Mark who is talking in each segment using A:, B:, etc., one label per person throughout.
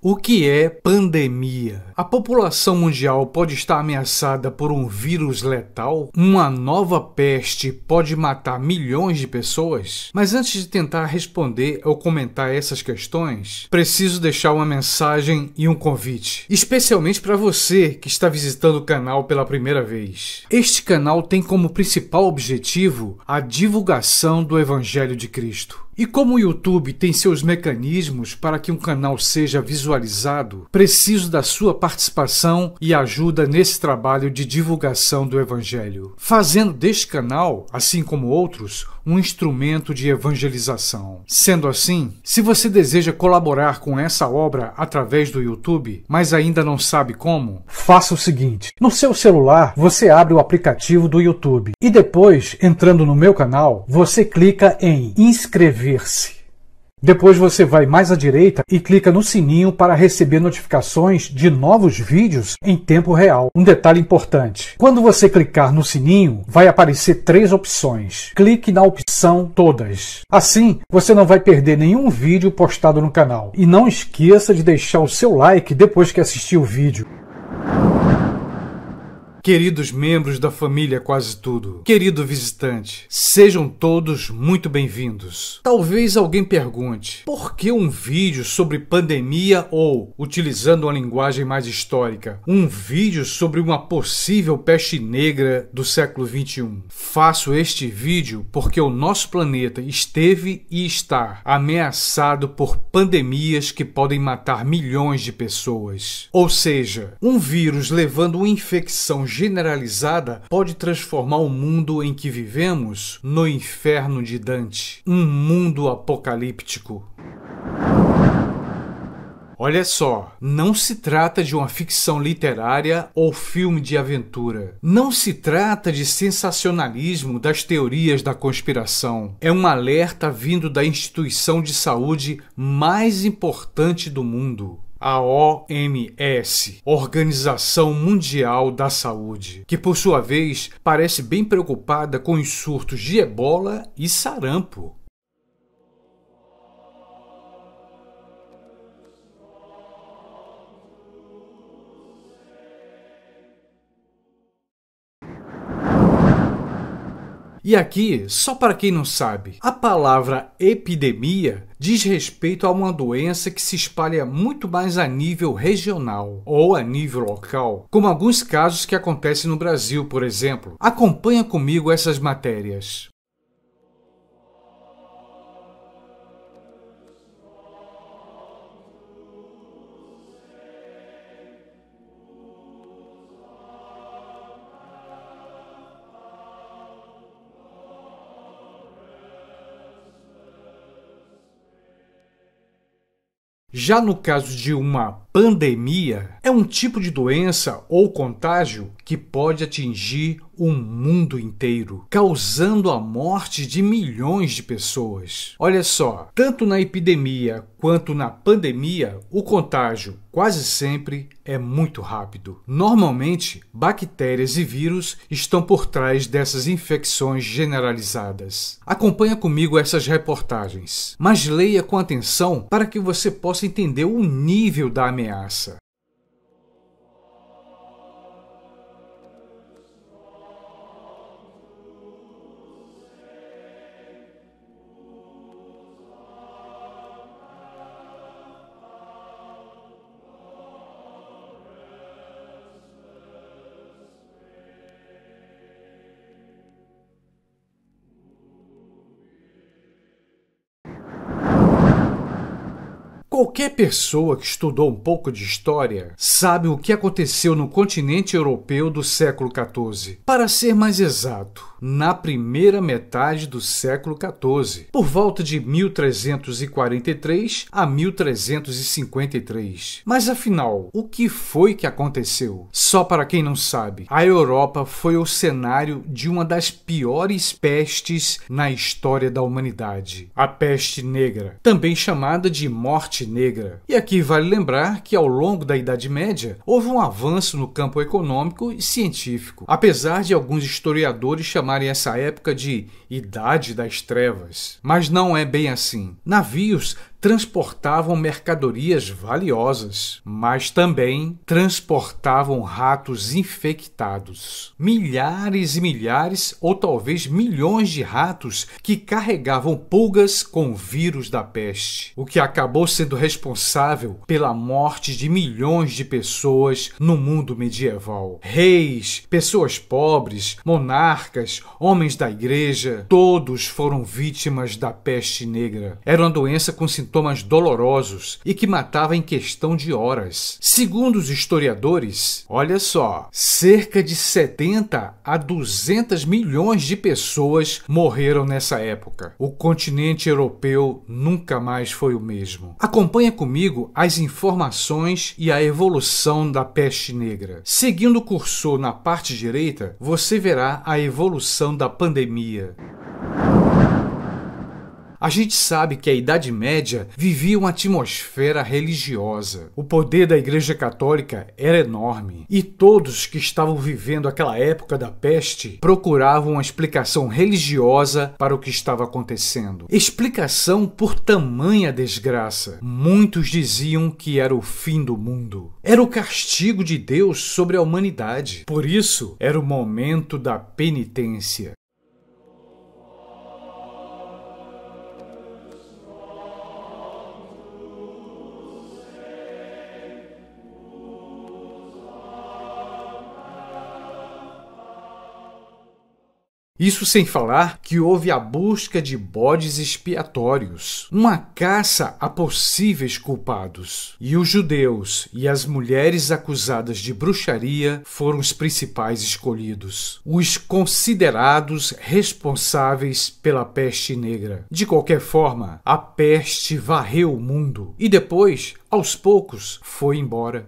A: O que é pandemia? A população mundial pode estar ameaçada por um vírus letal? Uma nova peste pode matar milhões de pessoas? Mas antes de tentar responder ou comentar essas questões, preciso deixar uma mensagem e um convite, especialmente para você que está visitando o canal pela primeira vez. Este canal tem como principal objetivo a divulgação do Evangelho de Cristo. E como o YouTube tem seus mecanismos para que um canal seja visualizado, preciso da sua participação participação e ajuda nesse trabalho de divulgação do Evangelho, fazendo deste canal, assim como outros, um instrumento de evangelização. Sendo assim, se você deseja colaborar com essa obra através do YouTube, mas ainda não sabe como, faça o seguinte: no seu celular você abre o aplicativo do YouTube e depois, entrando no meu canal, você clica em inscrever-se. Depois você vai mais à direita e clica no sininho para receber notificações de novos vídeos em tempo real. Um detalhe importante: quando você clicar no sininho, vai aparecer três opções. Clique na opção Todas. Assim, você não vai perder nenhum vídeo postado no canal. E não esqueça de deixar o seu like depois que assistir o vídeo queridos membros da família Quase Tudo, querido visitante, sejam todos muito bem-vindos. Talvez alguém pergunte, por que um vídeo sobre pandemia ou, utilizando uma linguagem mais histórica, um vídeo sobre uma possível peste negra do século XXI? Faço este vídeo porque o nosso planeta esteve e está ameaçado por pandemias que podem matar milhões de pessoas. Ou seja, um vírus levando uma infecção generalizada pode transformar o mundo em que vivemos no inferno de Dante, um mundo apocalíptico. Olha só, não se trata de uma ficção literária ou filme de aventura. Não se trata de sensacionalismo das teorias da conspiração. É um alerta vindo da instituição de saúde mais importante do mundo a OMS, Organização Mundial da Saúde, que por sua vez parece bem preocupada com os surtos de ebola e sarampo. E aqui, só para quem não sabe, a palavra epidemia diz respeito a uma doença que se espalha muito mais a nível regional ou a nível local, como alguns casos que acontecem no Brasil, por exemplo. Acompanha comigo essas matérias. Já no caso de uma pandemia, é um tipo de doença ou contágio que pode atingir o mundo inteiro, causando a morte de milhões de pessoas. Olha só, tanto na epidemia quanto na pandemia, o contágio quase sempre é muito rápido. Normalmente, bactérias e vírus estão por trás dessas infecções generalizadas. Acompanha comigo essas reportagens, mas leia com atenção para que você possa entender o nível da ameaça. Qualquer pessoa que estudou um pouco de história sabe o que aconteceu no continente europeu do século XIV. Para ser mais exato, na primeira metade do século XIV, por volta de 1343 a 1353. Mas afinal, o que foi que aconteceu? Só para quem não sabe, a Europa foi o cenário de uma das piores pestes na história da humanidade, a peste negra, também chamada de morte negra. E aqui vale lembrar que ao longo da Idade Média houve um avanço no campo econômico e científico, apesar de alguns historiadores chamarem essa época de Idade das Trevas. Mas não é bem assim. Navios transportavam mercadorias valiosas, mas também transportavam ratos infectados. Milhares e milhares, ou talvez milhões de ratos que carregavam pulgas com vírus da peste, o que acabou sendo responsável pela morte de milhões de pessoas no mundo medieval. Reis, pessoas pobres, monarcas, homens da igreja, todos foram vítimas da peste negra. Era uma doença com sintomas sintomas dolorosos e que matava em questão de horas. Segundo os historiadores, olha só, cerca de 70 a 200 milhões de pessoas morreram nessa época. O continente europeu nunca mais foi o mesmo. Acompanha comigo as informações e a evolução da peste negra. Seguindo o cursor na parte direita, você verá a evolução da pandemia. A gente sabe que a Idade Média vivia uma atmosfera religiosa. O poder da Igreja Católica era enorme e todos que estavam vivendo aquela época da peste procuravam uma explicação religiosa para o que estava acontecendo. Explicação por tamanha desgraça. Muitos diziam que era o fim do mundo. Era o castigo de Deus sobre a humanidade. Por isso, era o momento da penitência. Isso sem falar que houve a busca de bodes expiatórios, uma caça a possíveis culpados. E os judeus e as mulheres acusadas de bruxaria foram os principais escolhidos, os considerados responsáveis pela peste negra. De qualquer forma, a peste varreu o mundo e depois, aos poucos, foi embora.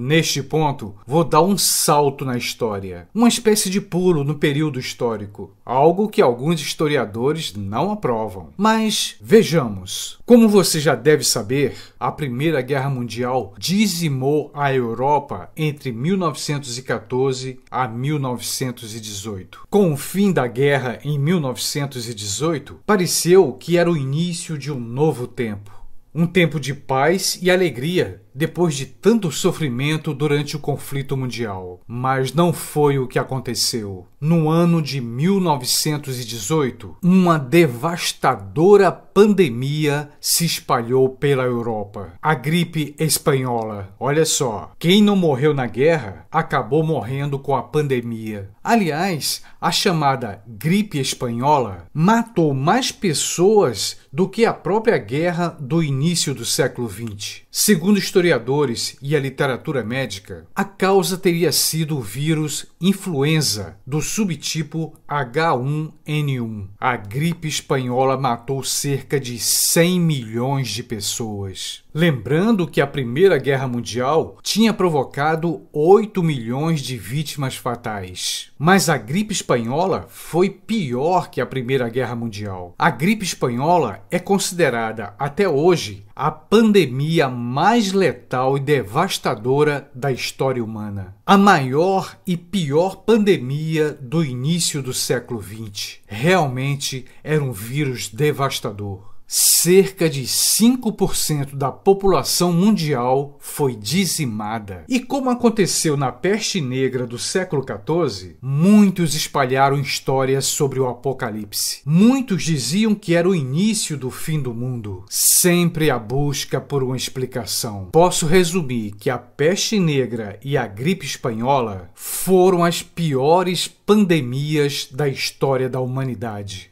A: Neste ponto, vou dar um salto na história, uma espécie de pulo no período histórico, algo que alguns historiadores não aprovam. Mas vejamos. Como você já deve saber, a Primeira Guerra Mundial dizimou a Europa entre 1914 a 1918. Com o fim da guerra em 1918, pareceu que era o início de um novo tempo. Um tempo de paz e alegria depois de tanto sofrimento durante o conflito mundial. Mas não foi o que aconteceu. No ano de 1918, uma devastadora pandemia se espalhou pela Europa. A gripe espanhola. Olha só, quem não morreu na guerra acabou morrendo com a pandemia. Aliás, a chamada gripe espanhola matou mais pessoas do que a própria guerra do início do século XX. Segundo historiadores e a literatura médica, a causa teria sido o vírus influenza do subtipo H1N1. A gripe espanhola matou cerca de 100 milhões de pessoas. Lembrando que a Primeira Guerra Mundial tinha provocado 8 milhões de vítimas fatais. Mas a gripe espanhola foi pior que a Primeira Guerra Mundial. A gripe espanhola é considerada até hoje a pandemia mais letal e devastadora da história humana. A maior e pior pandemia do início do século XX. Realmente era um vírus devastador. Cerca de 5% da população mundial foi dizimada. E como aconteceu na peste negra do século 14, muitos espalharam histórias sobre o apocalipse. Muitos diziam que era o início do fim do mundo. Sempre a busca por uma explicação. Posso resumir que a peste negra e a gripe espanhola foram as piores pandemias da história da humanidade.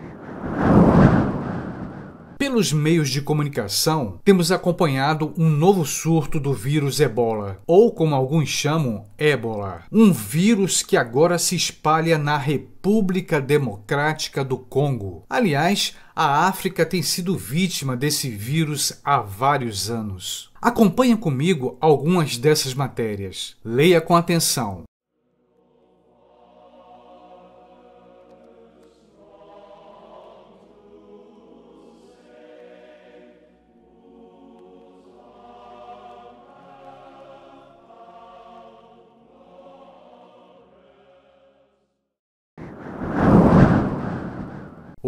A: Pelos meios de comunicação, temos acompanhado um novo surto do vírus ebola, ou como alguns chamam, ébola. Um vírus que agora se espalha na República Democrática do Congo. Aliás, a África tem sido vítima desse vírus há vários anos. Acompanhe comigo algumas dessas matérias. Leia com atenção.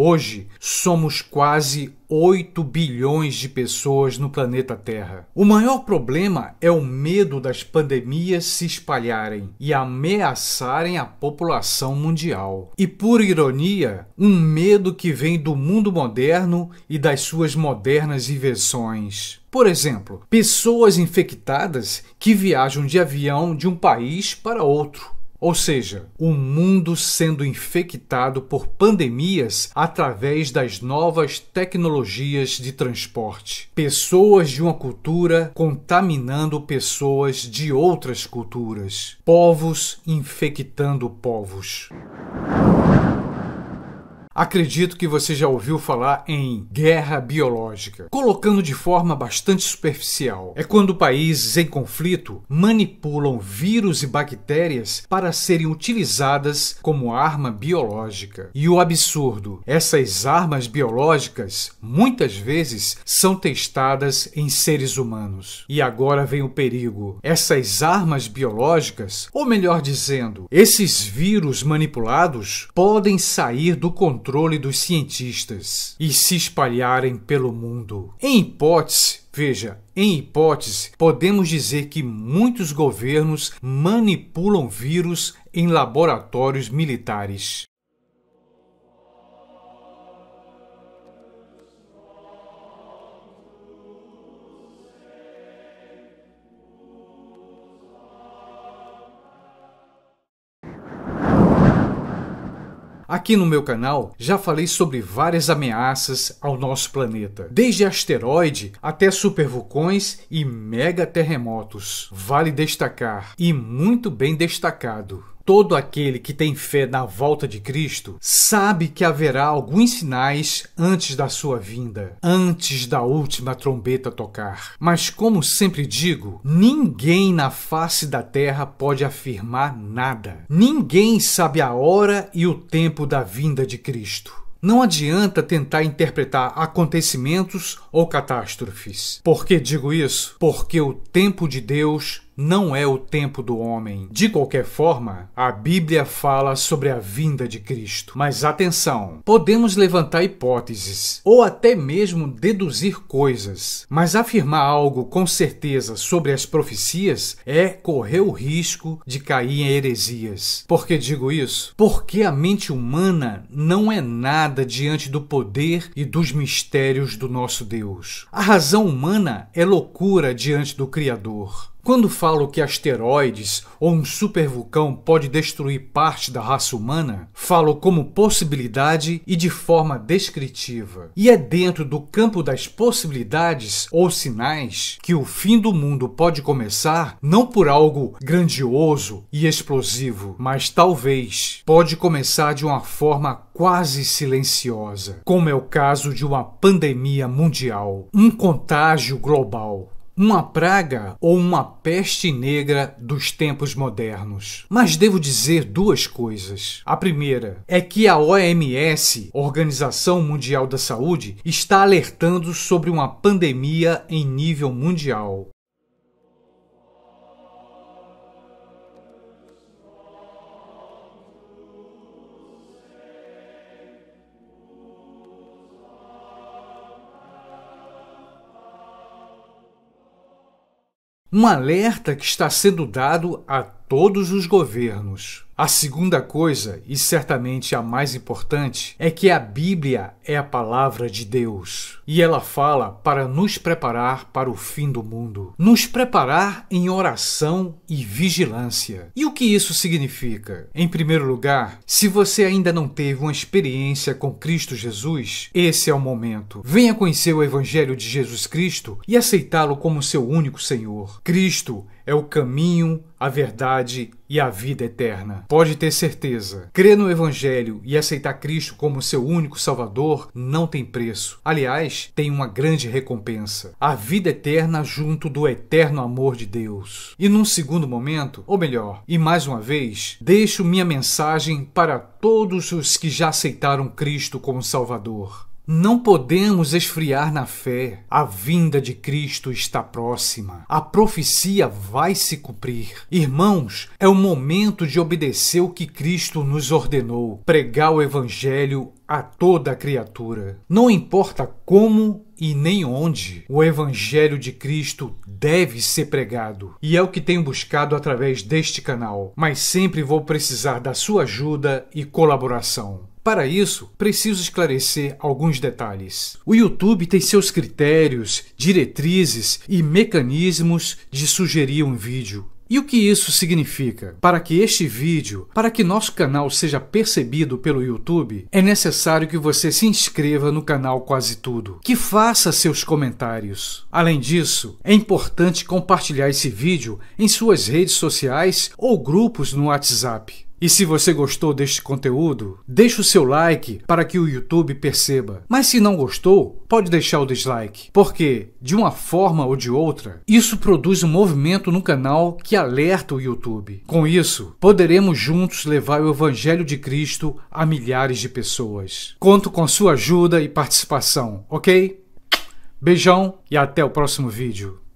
A: Hoje, somos quase 8 bilhões de pessoas no planeta Terra. O maior problema é o medo das pandemias se espalharem e ameaçarem a população mundial. E por ironia, um medo que vem do mundo moderno e das suas modernas invenções. Por exemplo, pessoas infectadas que viajam de avião de um país para outro ou seja, o um mundo sendo infectado por pandemias através das novas tecnologias de transporte. Pessoas de uma cultura contaminando pessoas de outras culturas. Povos infectando povos. Acredito que você já ouviu falar em guerra biológica. Colocando de forma bastante superficial, é quando países em conflito manipulam vírus e bactérias para serem utilizadas como arma biológica. E o absurdo, essas armas biológicas muitas vezes são testadas em seres humanos. E agora vem o perigo. Essas armas biológicas, ou melhor dizendo, esses vírus manipulados podem sair do controle controle dos cientistas e se espalharem pelo mundo. Em hipótese, Veja, em hipótese, podemos dizer que muitos governos manipulam vírus em laboratórios militares. Aqui no meu canal já falei sobre várias ameaças ao nosso planeta, desde asteroide até supervulcões e mega terremotos. Vale destacar e muito bem destacado todo aquele que tem fé na volta de Cristo sabe que haverá alguns sinais antes da sua vinda, antes da última trombeta tocar. Mas, como sempre digo, ninguém na face da terra pode afirmar nada. Ninguém sabe a hora e o tempo da vinda de Cristo. Não adianta tentar interpretar acontecimentos ou catástrofes. Por que digo isso? Porque o tempo de Deus não é o tempo do homem. De qualquer forma, a Bíblia fala sobre a vinda de Cristo. Mas atenção, podemos levantar hipóteses ou até mesmo deduzir coisas, mas afirmar algo com certeza sobre as profecias é correr o risco de cair em heresias. Por que digo isso? Porque a mente humana não é nada diante do poder e dos mistérios do nosso Deus. A razão humana é loucura diante do Criador. Quando falo que asteroides ou um supervulcão pode destruir parte da raça humana, falo como possibilidade e de forma descritiva. E é dentro do campo das possibilidades ou sinais que o fim do mundo pode começar, não por algo grandioso e explosivo, mas talvez pode começar de uma forma quase silenciosa, como é o caso de uma pandemia mundial, um contágio global uma praga ou uma peste negra dos tempos modernos. Mas devo dizer duas coisas. A primeira é que a OMS, Organização Mundial da Saúde, está alertando sobre uma pandemia em nível mundial. Um alerta que está sendo dado a todos os governos. A segunda coisa, e certamente a mais importante, é que a Bíblia é a palavra de Deus e ela fala para nos preparar para o fim do mundo, nos preparar em oração e vigilância. E o que isso significa? Em primeiro lugar, se você ainda não teve uma experiência com Cristo Jesus, esse é o momento. Venha conhecer o Evangelho de Jesus Cristo e aceitá-lo como seu único Senhor. Cristo é o caminho, a verdade e a vida eterna. Pode ter certeza. Crer no Evangelho e aceitar Cristo como seu único Salvador não tem preço. Aliás, tem uma grande recompensa: a vida eterna junto do eterno amor de Deus. E num segundo momento, ou melhor, e mais uma vez, deixo minha mensagem para todos os que já aceitaram Cristo como Salvador. Não podemos esfriar na fé. A vinda de Cristo está próxima. A profecia vai se cumprir. Irmãos, é o momento de obedecer o que Cristo nos ordenou: pregar o Evangelho a toda criatura. Não importa como e nem onde o Evangelho de Cristo deve ser pregado. E é o que tenho buscado através deste canal. Mas sempre vou precisar da sua ajuda e colaboração. Para isso, preciso esclarecer alguns detalhes. O YouTube tem seus critérios, diretrizes e mecanismos de sugerir um vídeo. E o que isso significa? Para que este vídeo, para que nosso canal seja percebido pelo YouTube, é necessário que você se inscreva no canal Quase Tudo, que faça seus comentários. Além disso, é importante compartilhar esse vídeo em suas redes sociais ou grupos no WhatsApp. E se você gostou deste conteúdo, deixe o seu like para que o YouTube perceba. Mas se não gostou, pode deixar o dislike, porque, de uma forma ou de outra, isso produz um movimento no canal que alerta o YouTube. Com isso, poderemos juntos levar o Evangelho de Cristo a milhares de pessoas. Conto com sua ajuda e participação, ok? Beijão e até o próximo vídeo.